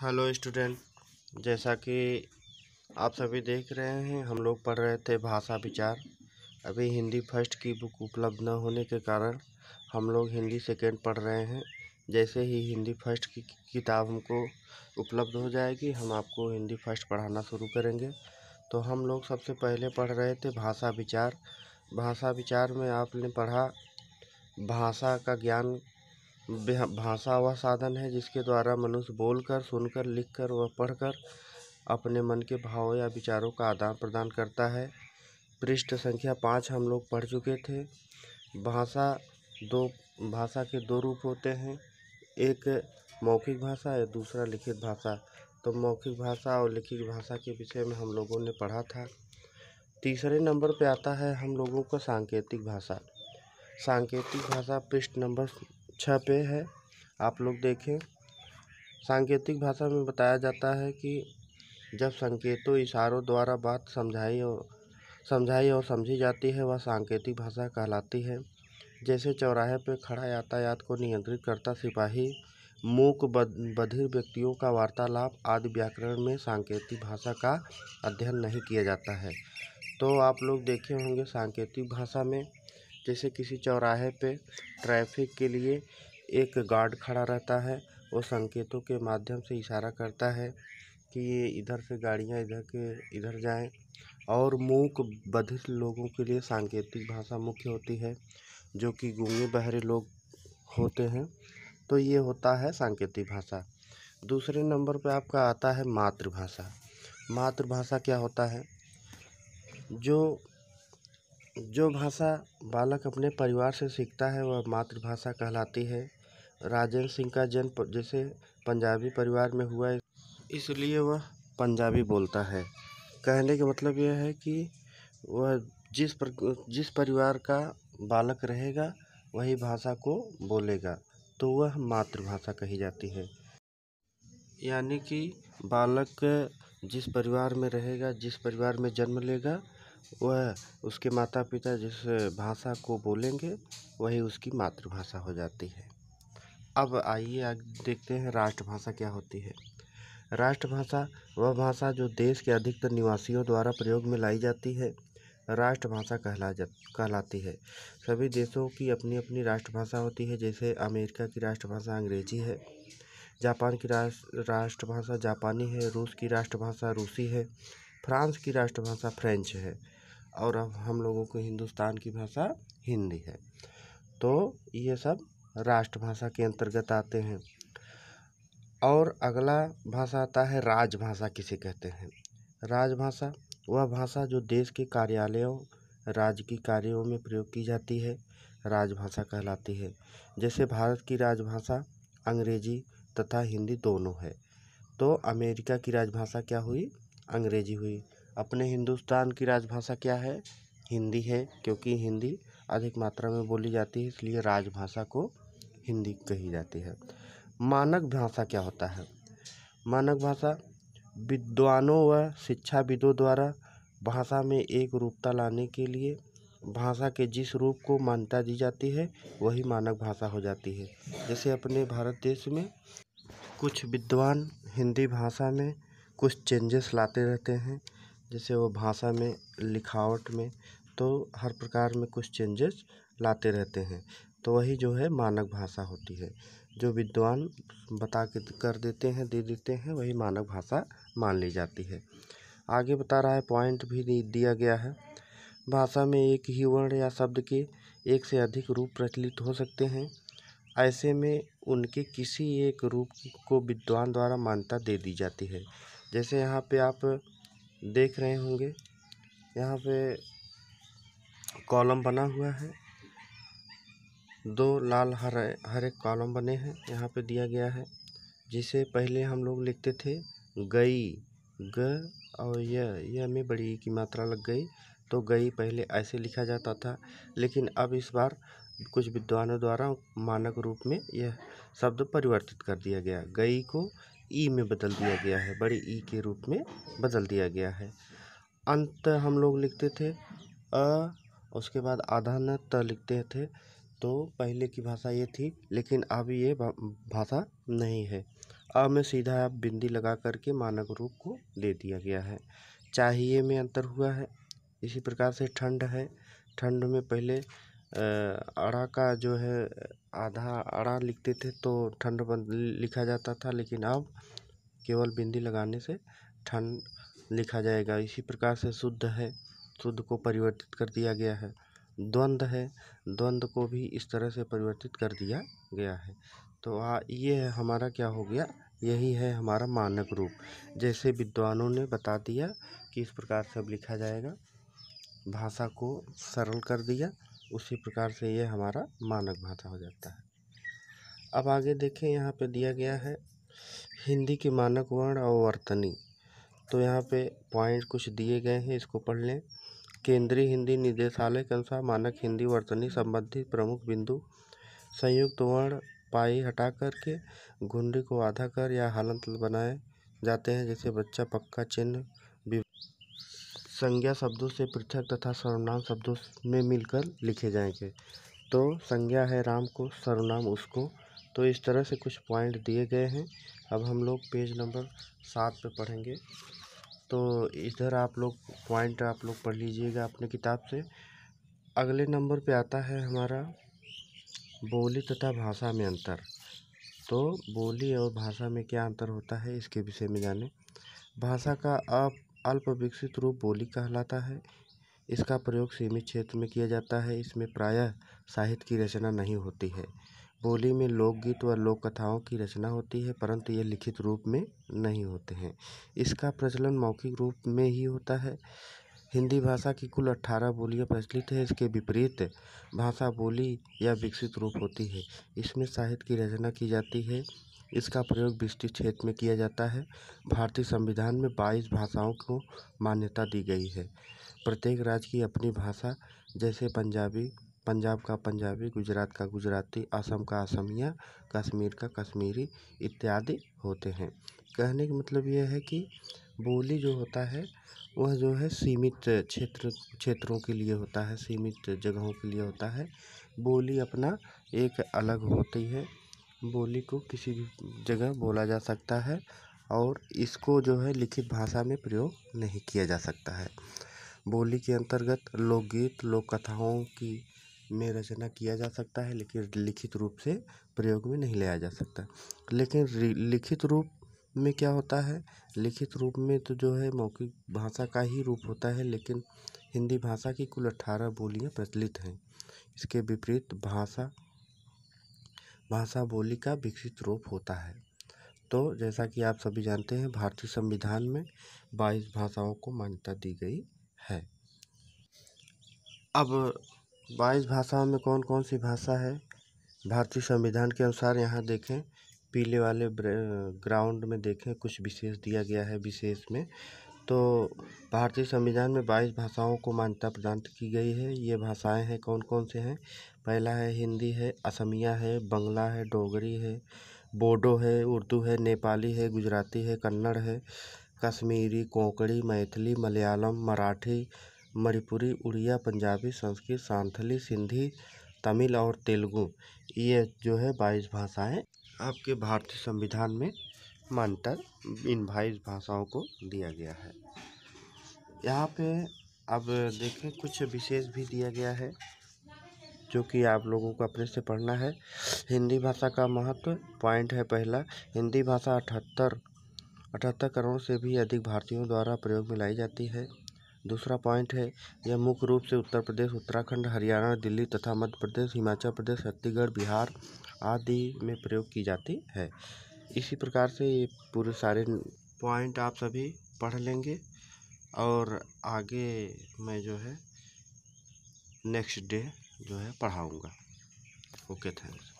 hello student जैसा कि आप सभी देख रहे हैं हम लोग पढ़ रहे थे भाषा विचार अभी हिंदी फर्स्ट की बुक उपलब्ध न होने के कारण हम लोग हिंदी सेकेंड पढ़ रहे हैं जैसे ही हिंदी फर्स्ट की किताब हमको उपलब्ध हो जाएगी हम आपको हिंदी फर्स्ट पढ़ाना शुरू करेंगे तो हम लोग सबसे पहले पढ़ रहे थे भाषा विचार भाषा विचार में आपने पढ़ा भाषा का ज्ञान भाषा वह साधन है जिसके द्वारा मनुष्य बोलकर सुनकर लिखकर व पढ़कर अपने मन के भाव या विचारों का आदान प्रदान करता है पृष्ठ संख्या पाँच हम लोग पढ़ चुके थे भाषा दो भाषा के दो रूप होते हैं एक मौखिक भाषा या दूसरा लिखित भाषा तो मौखिक भाषा और लिखित भाषा के विषय में हम लोगों ने पढ़ा था तीसरे नंबर पे आता है हम लोगों का सांकेतिक भाषा सांकेतिक भाषा पृष्ठ नंबर कक्षा पे है आप लोग देखें सांकेतिक भाषा में बताया जाता है कि जब संकेतों इशारों द्वारा बात समझाई और समझाई और समझी जाती है वह सांकेतिक भाषा कहलाती है जैसे चौराहे पर खड़ा यातायात को नियंत्रित करता सिपाही मूक बधिर व्यक्तियों का वार्तालाप आदि व्याकरण में सांकेतिक भाषा का अध्ययन नहीं किया जाता है तो आप लोग देखे होंगे सांकेतिक भाषा में जैसे किसी चौराहे पे ट्रैफिक के लिए एक गार्ड खड़ा रहता है वो संकेतों के माध्यम से इशारा करता है कि ये इधर से गाड़ियाँ इधर के इधर जाएं और मूक बधिर लोगों के लिए सांकेतिक भाषा मुख्य होती है जो कि गूंगे बहरे लोग होते हैं तो ये होता है सांकेतिक भाषा दूसरे नंबर पे आपका आता है मातृभाषा मातृभाषा क्या होता है जो जो भाषा बालक अपने परिवार से सीखता है वह मातृभाषा कहलाती है राजेंद्र सिंह का जन्म जैसे पंजाबी परिवार में हुआ है इसलिए वह पंजाबी बोलता है कहने का मतलब यह है कि वह जिस पर जिस परिवार का बालक रहेगा वही भाषा को बोलेगा तो वह मातृभाषा कही जाती है यानी कि बालक जिस परिवार में रहेगा जिस परिवार में जन्म लेगा वह उसके माता पिता जिस भाषा को बोलेंगे वही उसकी मातृभाषा हो जाती है अब आइए देखते हैं राष्ट्रभाषा क्या होती है राष्ट्रभाषा वह भाषा जो देश के अधिकतर निवासियों द्वारा प्रयोग में लाई जाती है राष्ट्रभाषा कहला जा कहलाती है सभी देशों की अपनी अपनी राष्ट्रभाषा होती है जैसे अमेरिका की राष्ट्रभाषा अंग्रेजी है जापान की राष्ट्रभाषा जापानी है रूस की राष्ट्रभाषा रूसी है फ्रांस की राष्ट्रभाषा फ्रेंच है और अब हम लोगों को हिंदुस्तान की भाषा हिंदी है तो ये सब राष्ट्रभाषा के अंतर्गत आते हैं और अगला भाषा आता है राजभाषा किसे कहते हैं राजभाषा वह भाषा जो देश के कार्यालयों राज्य की कार्यों में प्रयोग की जाती है राजभाषा कहलाती है जैसे भारत की राजभाषा अंग्रेजी तथा हिंदी दोनों है तो अमेरिका की राजभाषा क्या हुई अंग्रेजी हुई अपने हिंदुस्तान की राजभाषा क्या है हिंदी है क्योंकि हिंदी अधिक मात्रा में बोली जाती है इसलिए राजभाषा को हिंदी कही जाती है मानक भाषा क्या होता है मानक भाषा विद्वानों व शिक्षाविदों द्वारा भाषा में एक रूपता लाने के लिए भाषा के जिस रूप को मान्यता दी जाती है वही मानक भाषा हो जाती है जैसे अपने भारत देश में कुछ विद्वान हिंदी भाषा में कुछ चेंजेस लाते रहते हैं जैसे वो भाषा में लिखावट में तो हर प्रकार में कुछ चेंजेस लाते रहते हैं तो वही जो है मानक भाषा होती है जो विद्वान बता के कर देते हैं दे देते हैं वही मानक भाषा मान ली जाती है आगे बता रहा है पॉइंट भी दिया गया है भाषा में एक ही वर्ण या शब्द के एक से अधिक रूप प्रचलित हो सकते हैं ऐसे में उनके किसी एक रूप को विद्वान द्वारा मान्यता दे दी जाती है जैसे यहाँ पे आप देख रहे होंगे यहाँ पे कॉलम बना हुआ है दो लाल हरे हरे कॉलम बने हैं यहाँ पे दिया गया है जिसे पहले हम लोग लिखते थे गई ग और य यह में बड़ी की मात्रा लग गई तो गई पहले ऐसे लिखा जाता था लेकिन अब इस बार कुछ विद्वानों द्वारा मानक रूप में यह शब्द परिवर्तित कर दिया गया गई को ई में बदल दिया गया है बड़े ई के रूप में बदल दिया गया है अंत हम लोग लिखते थे अ उसके बाद आधा न त लिखते थे तो पहले की भाषा ये थी लेकिन अब ये भाषा नहीं है अ में सीधा अब बिंदी लगा करके मानक रूप को दे दिया गया है चाहिए में अंतर हुआ है इसी प्रकार से ठंड है ठंड में पहले अड़ा का जो है आधा अड़ा लिखते थे तो ठंड लिखा जाता था लेकिन अब केवल बिंदी लगाने से ठंड लिखा जाएगा इसी प्रकार से शुद्ध है शुद्ध को परिवर्तित कर दिया गया है द्वंद है द्वंद को भी इस तरह से परिवर्तित कर दिया गया है तो आ ये है हमारा क्या हो गया यही है हमारा मानक रूप जैसे विद्वानों ने बता दिया कि इस प्रकार से अब लिखा जाएगा भाषा को सरल कर दिया उसी प्रकार से ये हमारा मानक भाषा हो जाता है अब आगे देखें यहाँ पे दिया गया है हिंदी के मानक वर्ण और वर्तनी तो यहाँ पे पॉइंट कुछ दिए गए हैं इसको पढ़ लें केंद्रीय हिंदी निदेशालय के अनुसार मानक हिंदी वर्तनी संबंधी प्रमुख बिंदु संयुक्त वर्ण पाई हटा कर के घुंडी को आधा कर या हालत बनाए जाते हैं जैसे बच्चा पक्का चिन्ह संज्ञा शब्दों से पृथक तथा सर्वनाम शब्दों में मिलकर लिखे जाएंगे तो संज्ञा है राम को सर्वनाम उसको तो इस तरह से कुछ पॉइंट दिए गए हैं अब हम लोग पेज नंबर सात पे पढ़ेंगे तो इधर आप लोग पॉइंट आप लोग पढ़ लीजिएगा अपने किताब से अगले नंबर पे आता है हमारा बोली तथा भाषा में अंतर तो बोली और भाषा में क्या अंतर होता है इसके विषय में जाने भाषा का अप अल्पविकसित रूप बोली कहलाता है इसका प्रयोग सीमित क्षेत्र में किया जाता है इसमें प्रायः साहित्य की रचना नहीं होती है बोली में लोकगीत व लोक कथाओं की रचना होती है परंतु ये लिखित रूप में नहीं होते हैं इसका प्रचलन मौखिक रूप में ही होता है हिंदी भाषा की कुल अट्ठारह बोलियाँ प्रचलित है इसके विपरीत भाषा बोली या विकसित रूप होती है इसमें साहित्य की रचना की जाती है इसका प्रयोग विस्तृत क्षेत्र में किया जाता है भारतीय संविधान में बाईस भाषाओं को मान्यता दी गई है प्रत्येक राज्य की अपनी भाषा जैसे पंजाबी पंजाब का पंजाबी गुजरात का गुजराती असम का असमिया कश्मीर का कश्मीरी इत्यादि होते हैं कहने का मतलब यह है कि बोली जो होता है वह जो है सीमित क्षेत्र क्षेत्रों के लिए होता है सीमित जगहों के लिए होता है बोली अपना एक अलग होती है बोली को किसी भी जगह बोला जा सकता है और इसको जो है लिखित भाषा में प्रयोग नहीं किया जा सकता है बोली के अंतर्गत लोकगीत लोक कथाओं की में रचना किया जा सकता है लेकिन लिखित रूप से प्रयोग में नहीं लाया जा सकता लेकिन लिखित रूप में क्या होता है लिखित रूप में तो जो है मौखिक भाषा का ही रूप होता है लेकिन हिंदी भाषा की कुल अट्ठारह बोलियाँ प्रचलित हैं इसके विपरीत भाषा भाषा बोली का विकसित रूप होता है तो जैसा कि आप सभी जानते हैं भारतीय संविधान में बाईस भाषाओं को मान्यता दी गई है अब बाईस भाषाओं में कौन कौन सी भाषा है भारतीय संविधान के अनुसार यहाँ देखें पीले वाले ग्राउंड में देखें कुछ विशेष दिया गया है विशेष में तो भारतीय संविधान में बाईस भाषाओं को मान्यता प्रदान की गई है ये भाषाएं हैं कौन कौन से हैं पहला है हिंदी है असमिया है बंगला है डोगरी है बोडो है उर्दू है नेपाली है गुजराती है कन्नड़ है कश्मीरी कोंकणी मैथिली मलयालम मराठी मणिपुरी उड़िया पंजाबी संस्कृत सांथली सिंधी तमिल और तेलुगु ये जो है बाईस भाषाएं आपके भारतीय संविधान में मानता इन बाईस भाषाओं को दिया गया है यहाँ पे अब देखें कुछ विशेष भी दिया गया है जो कि आप लोगों को अपने से पढ़ना है हिंदी भाषा का महत्व पॉइंट है पहला हिंदी भाषा अठहत्तर अठहत्तर करोड़ से भी अधिक भारतीयों द्वारा प्रयोग में लाई जाती है दूसरा पॉइंट है यह मुख्य रूप से उत्तर प्रदेश उत्तराखंड हरियाणा दिल्ली तथा मध्य प्रदेश हिमाचल प्रदेश छत्तीसगढ़ बिहार आदि में प्रयोग की जाती है इसी प्रकार से ये पूरे सारे पॉइंट आप सभी पढ़ लेंगे और आगे मैं जो है नेक्स्ट डे जो है पढ़ाऊँगा ओके थैंक्स